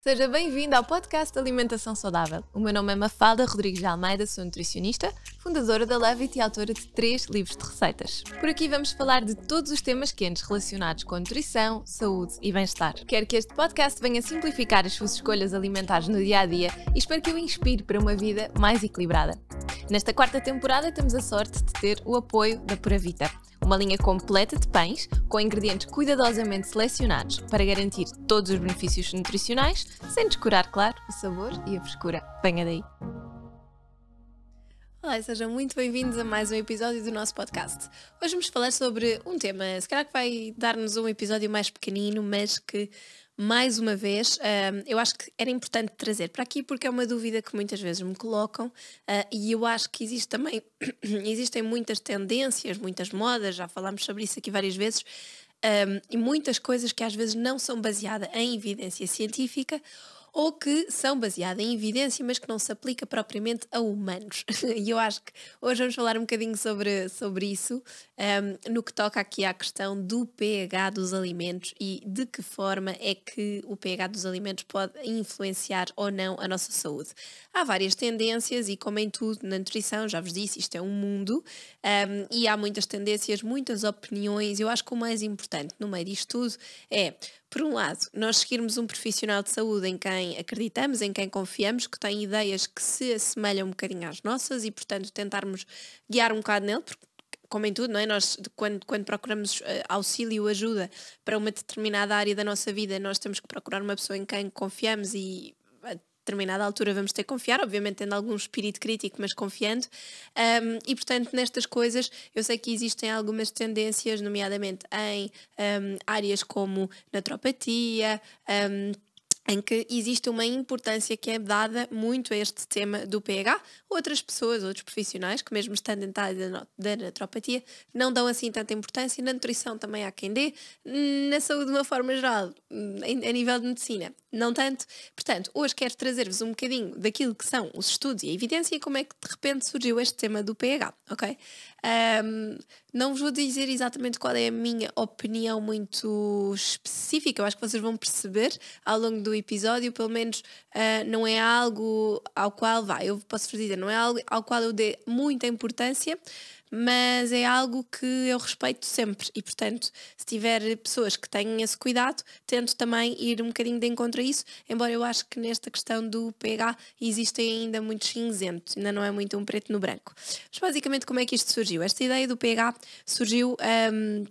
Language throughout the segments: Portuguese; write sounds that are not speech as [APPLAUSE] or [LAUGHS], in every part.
Seja bem-vindo ao podcast Alimentação Saudável. O meu nome é Mafalda Rodrigues de Almeida, sou nutricionista, fundadora da Levit e autora de três livros de receitas. Por aqui vamos falar de todos os temas quentes relacionados com nutrição, saúde e bem-estar. Quero que este podcast venha simplificar as suas escolhas alimentares no dia a dia e espero que o inspire para uma vida mais equilibrada. Nesta quarta temporada temos a sorte de ter o apoio da Pura Vita uma linha completa de pães com ingredientes cuidadosamente selecionados para garantir todos os benefícios nutricionais, sem descurar, claro, o sabor e a frescura. Venha daí! Olá, sejam muito bem-vindos a mais um episódio do nosso podcast. Hoje vamos falar sobre um tema, se calhar que vai dar-nos um episódio mais pequenino, mas que mais uma vez, ehm, eu acho que era importante trazer para aqui porque é uma dúvida que muitas vezes me colocam uh, e eu acho que existe também, [CLEARS THROAT] existem muitas tendências, muitas modas, já falámos sobre isso aqui várias vezes, ehm, e muitas coisas que às vezes não são baseadas em evidência científica ou que são baseadas em evidência, mas que não se aplica propriamente a humanos. [LAUGHS] e eu acho que hoje vamos falar um bocadinho sobre, sobre isso, um, no que toca aqui à questão do pH dos alimentos e de que forma é que o pH dos alimentos pode influenciar ou não a nossa saúde. Há várias tendências e, como em tudo na nutrição, já vos disse, isto é um mundo um, e há muitas tendências, muitas opiniões. Eu acho que o mais importante no meio disto tudo é por um lado, nós seguirmos um profissional de saúde em quem acreditamos, em quem confiamos, que tem ideias que se assemelham um bocadinho às nossas e, portanto, tentarmos guiar um bocado nele, porque como em tudo, não é? Nós, quando, quando procuramos uh, auxílio, ajuda para uma determinada área da nossa vida, nós temos que procurar uma pessoa em quem confiamos e determinada altura vamos ter que confiar, obviamente tendo algum espírito crítico, mas confiando. Um, e portanto, nestas coisas, eu sei que existem algumas tendências, nomeadamente em um, áreas como naturopatia. Um, em que existe uma importância que é dada muito a este tema do pH. Outras pessoas, outros profissionais, que mesmo estando em área da naturopatia, não dão assim tanta importância. Na nutrição também há quem dê. Na saúde, de uma forma geral, hum, a nível de medicina, não tanto. Portanto, hoje quero trazer-vos um bocadinho daquilo que são os estudos e a evidência e como é que de repente surgiu este tema do pH, ok? Um, não vos vou dizer exatamente qual é a minha opinião muito específica, eu acho que vocês vão perceber ao longo do episódio, pelo menos uh, não é algo ao qual, vai eu posso dizer, não é algo ao qual eu dê muita importância, mas é algo que eu respeito sempre e, portanto, se tiver pessoas que tenham esse cuidado, tento também ir um bocadinho de encontro a isso, embora eu acho que nesta questão do pH existem ainda muitos cinzentos, ainda não é muito um preto no branco. Mas basicamente, como é que isto surgiu? Esta ideia do pH surgiu. Um,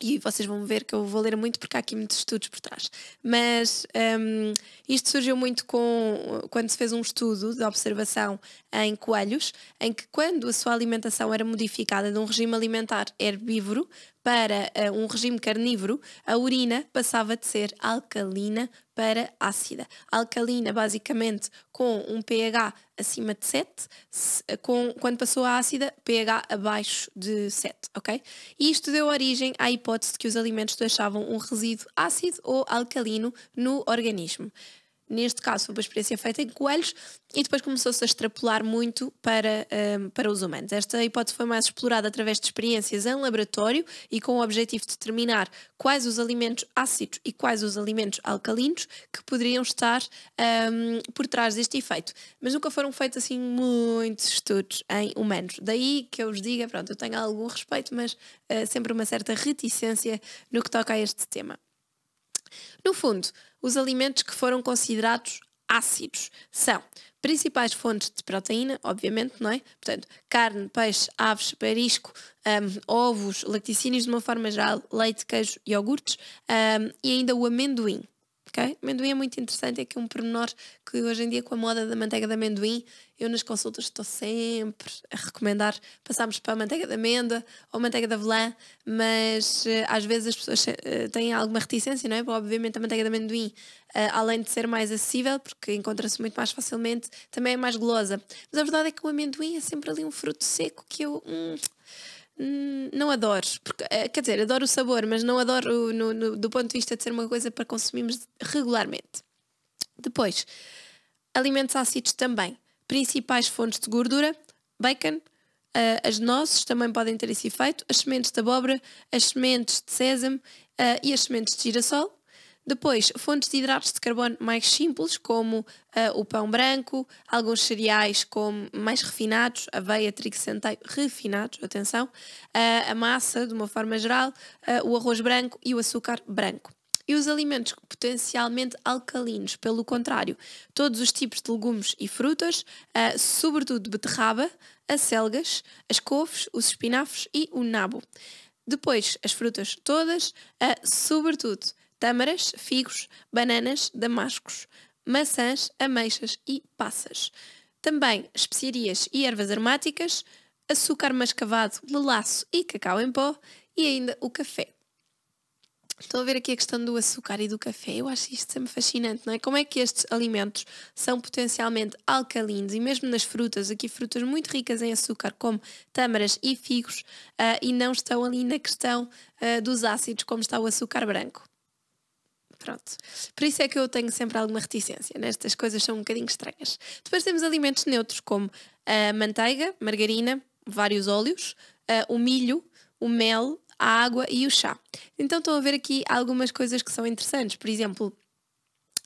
e vocês vão ver que eu vou ler muito porque há aqui muitos estudos por trás. Mas um, isto surgiu muito com quando se fez um estudo de observação em coelhos, em que quando a sua alimentação era modificada de um regime alimentar herbívoro para uh, um regime carnívoro, a urina passava de ser alcalina para ácida. Alcalina, basicamente, com um pH acima de 7, se, eh, com, quando passou a ácida, pH abaixo de 7, ok? E isto deu origem à hipótese de que os alimentos deixavam um resíduo ácido ou alcalino no organismo neste caso foi uma experiência feita em coelhos e depois começou-se a extrapolar muito para, um, para os humanos. Esta hipótese foi mais explorada através de experiências em laboratório e com o objetivo de determinar quais os alimentos ácidos e quais os alimentos alcalinos que poderiam estar um, por trás deste efeito. Mas nunca foram feitos assim muitos estudos em humanos. Daí que eu os diga, pronto, eu tenho algum respeito, mas uh, sempre uma certa reticência no que toca a este tema. No fundo, os alimentos que foram considerados ácidos são principais fontes de proteína, obviamente, não é? Portanto, carne, peixe, aves, perisco, um, ovos, laticínios de uma forma geral, leite, queijo, iogurtes um, e ainda o amendoim ok? Amendoim é muito interessante, é que é um pormenor que hoje em dia com a moda da manteiga de amendoim, eu nas consultas estou sempre a recomendar passarmos para a manteiga de amêndoa ou manteiga de avelã, mas eh, às vezes as pessoas eh, têm alguma reticência, não é? Obviamente a manteiga de amendoim, eh, além de ser mais acessível, porque encontra-se muito mais facilmente, também é mais golosa. Mas a verdade é que o amendoim é sempre ali um fruto seco que eu... Hum, Hum, não adoro, porque, eh, quer dizer, adoro o sabor, mas não adoro no, no, do ponto de vista de ser uma coisa para consumirmos regularmente. Depois, alimentos ácidos também. Principais fontes de gordura: bacon, eh, as nozes também podem ter esse efeito, as sementes de abóbora, as sementes de sésamo eh, e as sementes de girassol. Depois, fontes de hidratos de carbono mais simples, como uh, o pão branco, alguns cereais como mais refinados, aveia, trigo, centeio, refinados, atenção, uh, a massa de uma forma geral, uh, o arroz branco e o açúcar branco. E os alimentos potencialmente alcalinos, pelo contrário, todos os tipos de legumes e frutas, sobretudo beterraba, as selgas, as couves, os espinafres e o nabo. Depois, as frutas todas, sobretudo tâmaras, figos, bananas, damascos, maçãs, ameixas e passas. Também especiarias e ervas aromáticas, açúcar mascavado, melaço e cacau em pó e ainda o café. Estão a ver aqui a questão do açúcar e do café. Eu acho isto sempre fascinante, não é? Como é que estes alimentos são potencialmente alcalinos e mesmo nas frutas, aqui frutas muito ricas em açúcar, como tâmaras e figos, uh, e não estão ali na questão uh, dos ácidos, como está o açúcar branco. Pronto. Por isso é que eu tenho sempre alguma reticência. Nestas né? coisas são um bocadinho estranhas. Depois temos alimentos neutros como a ah, manteiga, margarina, vários óleos, ah, o milho, o mel, a água e o chá. Então estão a ver aqui algumas coisas que são interessantes. Por exemplo,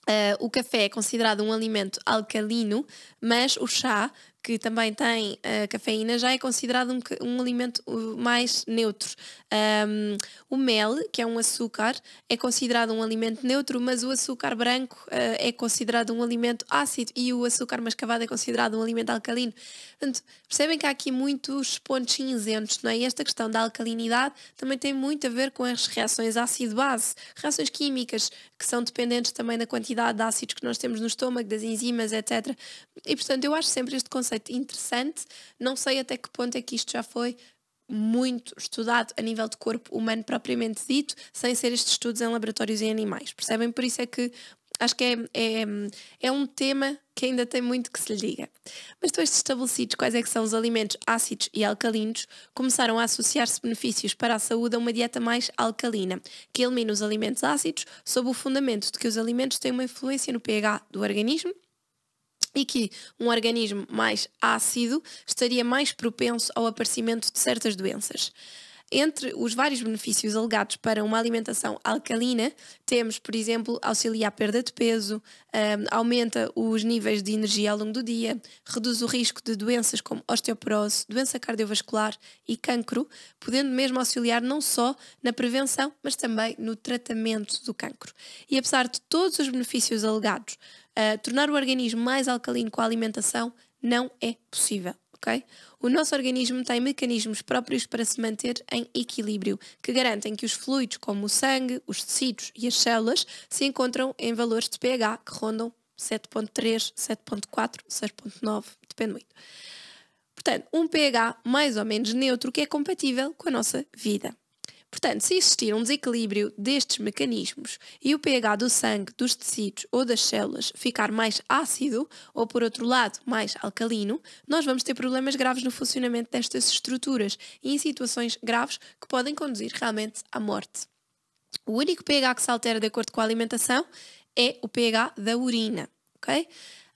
Uh, o café é considerado um alimento alcalino, mas o chá que também tem uh, cafeína, já é considerado um, um alimento eh, mais neutro. Um, o mel, que é um açúcar, é considerado um alimento neutro, mas o açúcar branco uh, é considerado um alimento ácido e o açúcar mascavado é considerado um alimento alcalino. Portanto, percebem que há aqui muitos pontos cinzentos, não é? E esta questão da alcalinidade também tem muito a ver com as reações ácido-base, reações químicas que são dependentes também da quantidade de ácidos que nós temos no estômago, das enzimas, etc. E portanto, eu acho sempre este conceito conceito interessante. Não sei até que ponto é que isto já foi muito estudado a nível de corpo humano propriamente dito, sem ser estes estudos em laboratórios e em animais. Percebem? Por isso é que acho que é, é, é, um tema que ainda tem muito que se lhe diga. Mas depois de estabelecidos quais é que são os alimentos ácidos e alcalinos, começaram a associar-se benefícios para a saúde a uma dieta mais alcalina, que elimina os alimentos ácidos sob o fundamento de que os alimentos têm uma influência no pH do organismo e que um organismo mais ácido estaria mais propenso ao aparecimento de certas doenças. Entre os vários benefícios alegados para uma alimentação alcalina, temos, por exemplo, auxiliar a perda de peso, aumenta os níveis de energia ao longo do dia, reduz o risco de doenças como osteoporose, doença cardiovascular e cancro, podendo mesmo auxiliar não só na prevenção, mas também no tratamento do cancro. E apesar de todos os benefícios alegados, ah, tornar o organismo mais alcalino com a alimentação não é possível ok? O nosso organismo tem mecanismos próprios para se manter em equilíbrio, que garantem que os fluidos, como o sangue, os tecidos e as células, se encontram em valores de pH que rondam 7.3, 7.4, 6.9, depende muito. Portanto, um pH mais ou menos neutro que é compatível com a nossa vida. Portanto, se existir um desequilíbrio destes mecanismos e o pH do sangue, dos tecidos ou das células ficar mais ácido ou, por outro lado, mais alcalino, nós vamos ter problemas graves no funcionamento destas estruturas e em situações graves que podem conduzir realmente à morte. O único pH que se altera de acordo com a alimentação é o pH da urina, ok?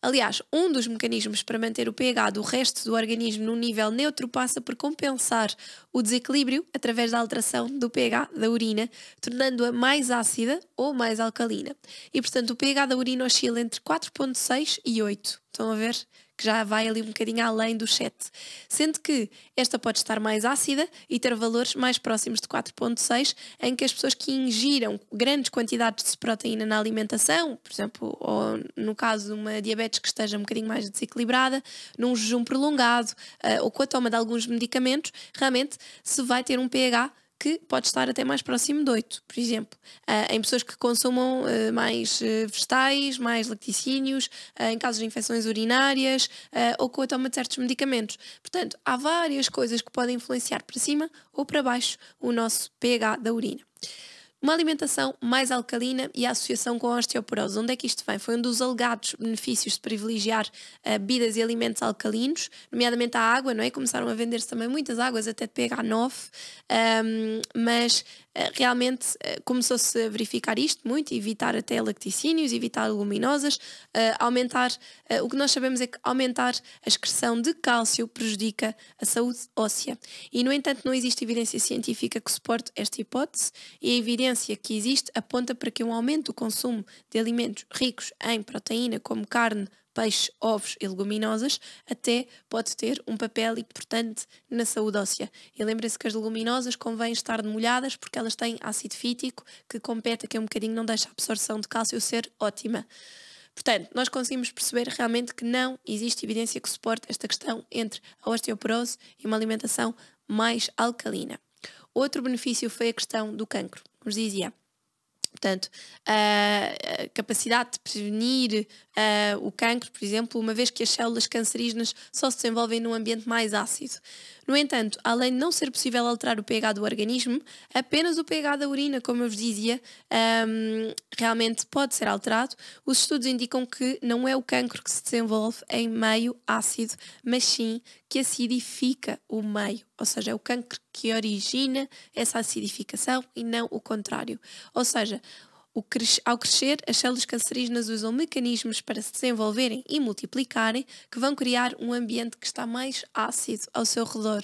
Aliás, um dos mecanismos para manter o pH do resto do organismo num nível neutro passa por compensar o desequilíbrio através da alteração do pH da urina, tornando-a mais ácida ou mais alcalina. E portanto, o pH da urina oscila entre 4,6 e 8. Estão a ver? que já vai ali um bocadinho além do 7. Sendo que esta pode estar mais ácida e ter valores mais próximos de 4,6, em que as pessoas que ingiram grandes quantidades de proteína na alimentação, por exemplo, ou no caso de uma diabetes que esteja um bocadinho mais desequilibrada, num jejum prolongado eh, ou com a toma de alguns medicamentos, realmente se vai ter um pH que pode estar até mais próximo de 8, por exemplo, ah, em pessoas que consumam ah, mais ah, vegetais, mais laticínios, em casos de infecções urinárias ou com a toma de certos medicamentos. Portanto, há várias coisas que podem influenciar para cima ou para baixo o nosso pH da urina. Uma alimentação mais alcalina e a associação com a osteoporose. Onde é que isto vem? Foi um dos alegados benefícios de privilegiar uh, bebidas e alimentos alcalinos, nomeadamente a água, não é? Começaram a vender-se também muitas águas, até de pH9, um, mas eh, realmente eh, começou-se a verificar isto muito, evitar até lacticínios, evitar leguminosas, eh, aumentar, o que nós sabemos é que aumentar a excreção de cálcio prejudica a saúde óssea. E, no entanto, não existe evidência científica que suporte esta hipótese e a evidência que existe aponta para que um aumento do consumo de alimentos ricos em proteína, como carne, peixe, ovos e leguminosas, até pode ter um papel importante na saúde óssea. E lembrem-se que as leguminosas convém estar molhadas porque elas têm ácido fítico que compete aqui um bocadinho, não deixa a absorção de cálcio ser ótima. Portanto, nós conseguimos perceber realmente que não existe evidência que suporte esta questão entre a osteoporose e uma alimentação mais alcalina. Outro benefício foi a questão do cancro. Nos dizia, Portanto, a capacidade de prevenir o cancro, por exemplo, uma vez que as células cancerígenas só se desenvolvem num ambiente mais ácido. No entanto, além de não ser possível alterar o pH do organismo, apenas o pH da urina, como eu vos dizia, um, realmente pode ser alterado. Os estudos indicam que não é o cancro que se desenvolve em meio ácido, mas sim que acidifica o meio, ou seja, é o cancro que origina essa acidificação e não o contrário. Ou seja, ao crescer, as células cancerígenas usam mecanismos para se desenvolverem e multiplicarem, que vão criar um ambiente que está mais ácido ao seu redor.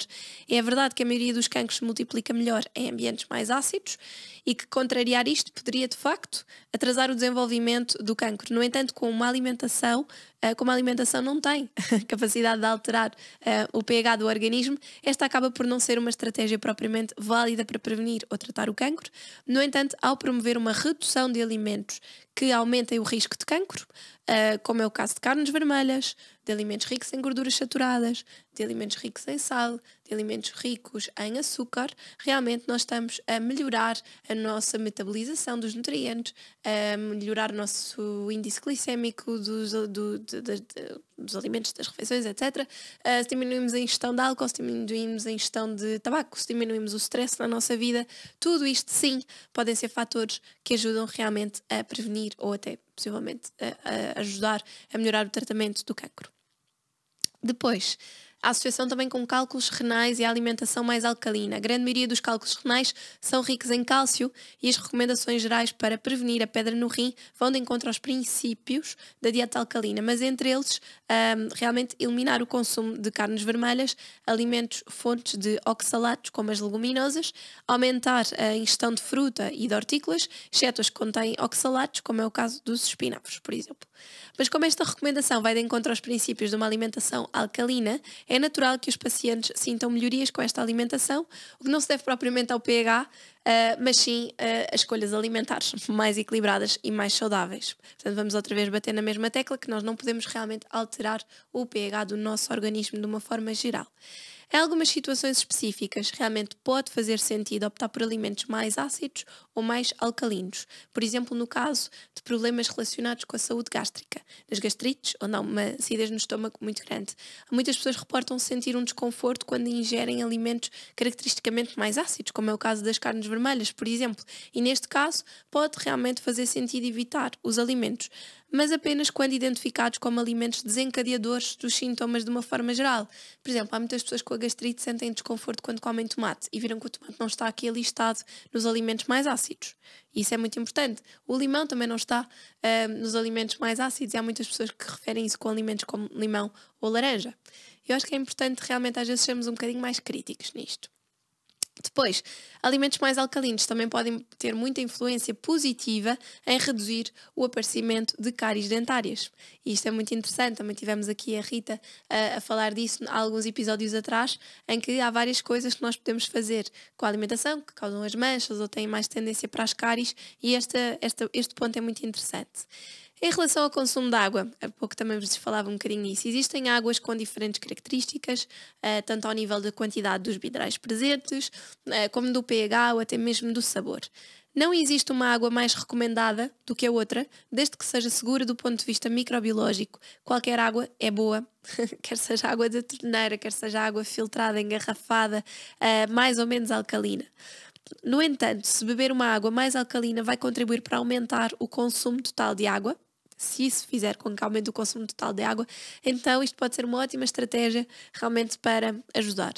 É verdade que a maioria dos cancros se multiplica melhor em ambientes mais ácidos e que contrariar isto poderia, de facto, atrasar o desenvolvimento do cancro. No entanto, com uma alimentação eh, como a alimentação não tem [LAUGHS] capacidade de alterar eh, o pH do organismo, esta acaba por não ser uma estratégia propriamente válida para prevenir ou tratar o cancro. No entanto, ao promover uma redução de alimentos que aumentem o risco de cancro, uh, como é o caso de carnes vermelhas, de alimentos ricos em gorduras saturadas, de alimentos ricos em sal, de alimentos ricos em açúcar. Realmente, nós estamos a melhorar a nossa metabolização dos nutrientes, a melhorar o nosso índice glicêmico, dos, do, de, de, de, dos alimentos, das refeições, etc. Uh, ah, se diminuímos a ingestão de álcool, se diminuímos a ingestão de tabaco, se diminuímos o stress na nossa vida, tudo isto sim podem ser fatores que ajudam realmente a prevenir ou até possivelmente a, a ajudar a melhorar o tratamento do cancro. Depois, a associação também com cálculos renais e a alimentação mais alcalina. A grande maioria dos cálculos renais são ricos em cálcio e as recomendações gerais para prevenir a pedra no rim vão de encontro aos princípios da dieta alcalina, mas entre eles, um, realmente eliminar o consumo de carnes vermelhas, alimentos fontes de oxalatos, como as leguminosas, aumentar a ingestão de fruta e de hortícolas, exceto as que contêm oxalatos, como é o caso dos espinafres, por exemplo. Mas como esta recomendação vai de encontro aos princípios de uma alimentação alcalina, é natural que os pacientes sintam melhorias com esta alimentação, o que não se deve propriamente ao pH, uh, mas sim uh, as escolhas alimentares [LAUGHS] mais equilibradas e mais saudáveis. Portanto, vamos outra vez bater na mesma tecla que nós não podemos realmente alterar o pH do nosso organismo de uma forma geral. Em algumas situações específicas, realmente pode fazer sentido optar por alimentos mais ácidos ou mais alcalinos, por exemplo, no caso de problemas relacionados com a saúde gástrica, nas gastrites, ou não, uma acidez no estômago muito grande. Muitas pessoas reportam sentir um desconforto quando ingerem alimentos caracteristicamente mais ácidos, como é o caso das carnes vermelhas, por exemplo, e neste caso pode realmente fazer sentido evitar os alimentos mas apenas quando identificados como alimentos desencadeadores dos sintomas de uma forma geral. Por exemplo, há muitas pessoas com a gastrite sentem desconforto quando comem tomate e viram que o tomate não está aqui listado nos alimentos mais ácidos. E isso é muito importante. O limão também não está uh, nos alimentos mais ácidos e há muitas pessoas que referem isso com alimentos como limão ou laranja. Eu acho que é importante realmente às vezes sermos um bocadinho mais críticos nisto. Depois, alimentos mais alcalinos também podem ter muita influência positiva em reduzir o aparecimento de cáries dentárias. E isto é muito interessante, também tivemos aqui a Rita a, a, falar disso há alguns episódios atrás, em que há várias coisas que nós podemos fazer com a alimentação que causam as manchas ou têm mais tendência para as cáries, e este ponto é muito interessante. Em relação ao consumo de água, há pouco também vos falava um bocadinho nisso, existem águas com diferentes características, eh, tanto ao nível da quantidade dos minerais presentes, eh, como do pH ou até mesmo do sabor. Não existe uma água mais recomendada do que a outra, desde que seja segura do ponto de vista microbiológico. Qualquer água é boa, [LAUGHS] quer seja água da torneira, quer seja água filtrada, engarrafada, eh, mais ou menos alcalina. No entanto, se beber uma água mais alcalina vai contribuir para aumentar o consumo total de água, se isso fizer com que aumente o consumo total de água, então isto pode ser uma ótima estratégia realmente para ajudar.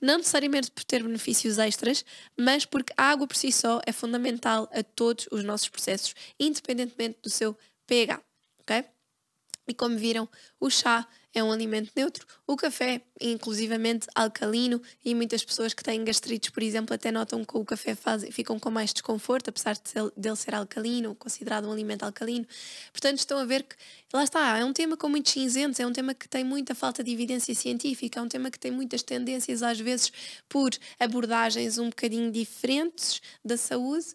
Não necessariamente por ter benefícios extras, mas porque a água por si só é fundamental a todos os nossos processos, independentemente do seu pH, ok? E como viram, o chá é um alimento neutro. O café, inclusivamente alcalino, e muitas pessoas que têm gastrites, por exemplo, até notam que o café fazem, ficam com mais desconforto, apesar de ser, dele ser alcalino, considerado um alimento alcalino. Portanto, estão a ver que lá está, é um tema com muitos cinzentos, é um tema que tem muita falta de evidência científica, é um tema que tem muitas tendências, às vezes, por abordagens um bocadinho diferentes da saúde,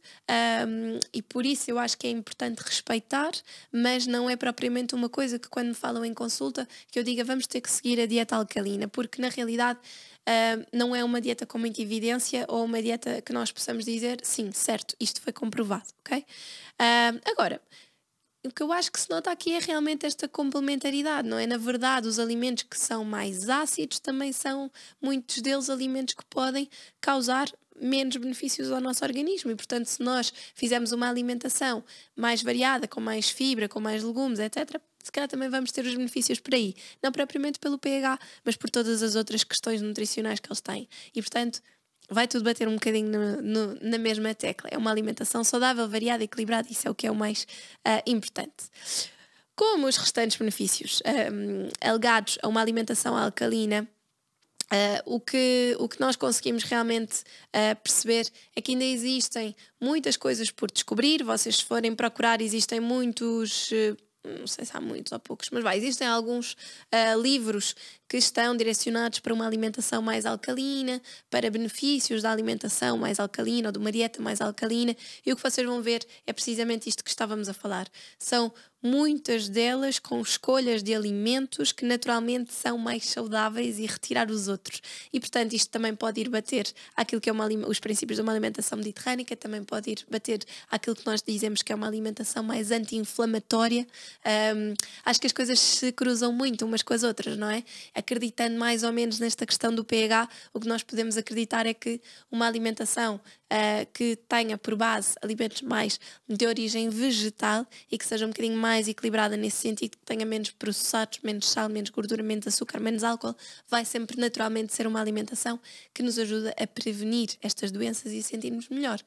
um, e por isso eu acho que é importante respeitar, mas não é propriamente uma coisa que, quando me falam em consulta, que eu diga vamos ter que seguir a dieta alcalina, porque na realidade. Uh, não é uma dieta com muita evidência ou uma dieta que nós possamos dizer sim, certo, isto foi comprovado, ok? Uh, agora, o que eu acho que se nota aqui é realmente esta complementaridade, não é? Na verdade, os alimentos que são mais ácidos também são muitos deles alimentos que podem causar menos benefícios ao nosso organismo e, portanto, se nós fizermos uma alimentação mais variada, com mais fibra, com mais legumes, etc., se calhar também vamos ter os benefícios por aí. Não propriamente pelo pH, mas por todas as outras questões nutricionais que eles têm. E, portanto, vai tudo bater um bocadinho no, no, na mesma tecla. É uma alimentação saudável, variada, equilibrada, isso é o que é o mais uh, importante. Como os restantes benefícios um, alegados a uma alimentação alcalina, Uh, o, que, o que nós conseguimos realmente uh, perceber é que ainda existem muitas coisas por descobrir. Vocês, se forem procurar, existem muitos uh, não sei se há muitos ou poucos, mas vai, existem alguns uh, livros que estão direcionados para uma alimentação mais alcalina, para benefícios da alimentação mais alcalina ou de uma dieta mais alcalina, e o que vocês vão ver é precisamente isto que estávamos a falar. São muitas delas com escolhas de alimentos que naturalmente são mais saudáveis e retirar os outros. E portanto, isto também pode ir bater aquilo que é uma, os princípios de uma alimentação mediterrânica, também pode ir bater aquilo que nós dizemos que é uma alimentação mais anti-inflamatória um, acho que as coisas se cruzam muito umas com as outras, não é? Acreditando mais ou menos nesta questão do pH, o que nós podemos acreditar é que uma alimentação uh, que tenha por base alimentos mais de origem vegetal e que seja um bocadinho mais equilibrada nesse sentido, que tenha menos processados, menos sal, menos gordura, menos açúcar, menos álcool, vai sempre naturalmente ser uma alimentação que nos ajuda a prevenir estas doenças e a sentirmos melhor.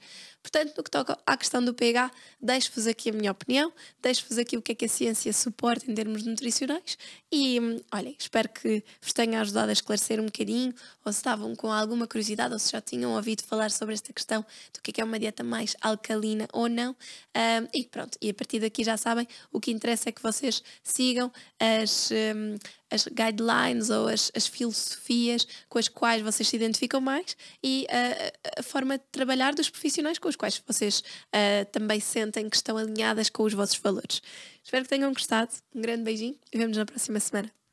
Portanto, no que toca à questão do pH, deixo-vos aqui a minha opinião, deixo-vos aqui o que é que a ciência suporta em termos nutricionais e, hum, olhem, espero que vos tenha ajudado a esclarecer um bocadinho ou se estavam com alguma curiosidade ou se já tinham ouvido falar sobre esta questão questão do é que é uma dieta mais alcalina ou não. Um, e pronto, e a partir daqui já sabem, o que interessa é que vocês sigam as, um, as guidelines ou as, as, filosofias com as quais vocês se identificam mais e uh, a forma de trabalhar dos profissionais com os quais vocês uh, também sentem que estão alinhadas com os vossos valores. Espero que tenham gostado. Um grande beijinho e vemos na próxima semana.